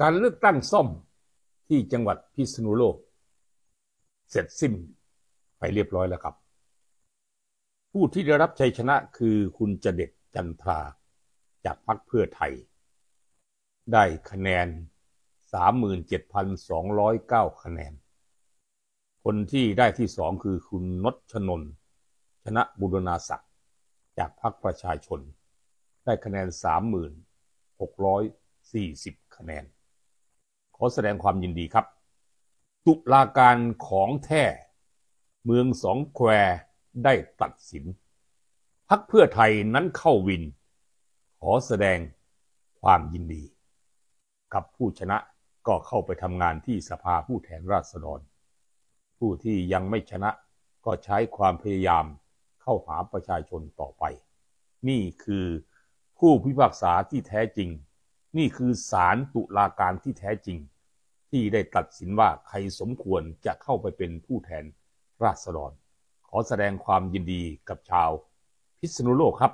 การเลือกตั้งซ่อมที่จังหวัดพิษณุโลก เสร็จสิ้นไปเรียบร้อยแล้วครับ ผู้ที่ได้รับชัยชนะคือคุณจเด็ดจันทรา จากพรรคเพื่อไทย ได้คะแนน 37,209คะแนน คนที่ได้ที่สองคือคุณนศชนน ชนะบุรณาศักดิ์จากพรรคประชาชนได้คะแนน3 6 40 คะแนนขอแสดงความยินดีครับ ตุลาการของแท้เมืองสองแควได้ตัดสินพักเพื่อไทยนั้นเข้าวิน ขอแสดงความยินดี กับผู้ชนะก็เข้าไปทำงานที่สภาผู้แทนราษฎร ผู้ที่ยังไม่ชนะก็ใช้ความพยายามเข้าหาประชาชนต่อไป นี่คือผู้พิพากษาที่แท้จริงนี่คือศาลตุลาการที่แท้จริง ที่ได้ตัดสินว่าใครสมควรจะเข้าไปเป็นผู้แทนราษฎรขอแสดงความยินดีกับชาว พิษณุโลกครับ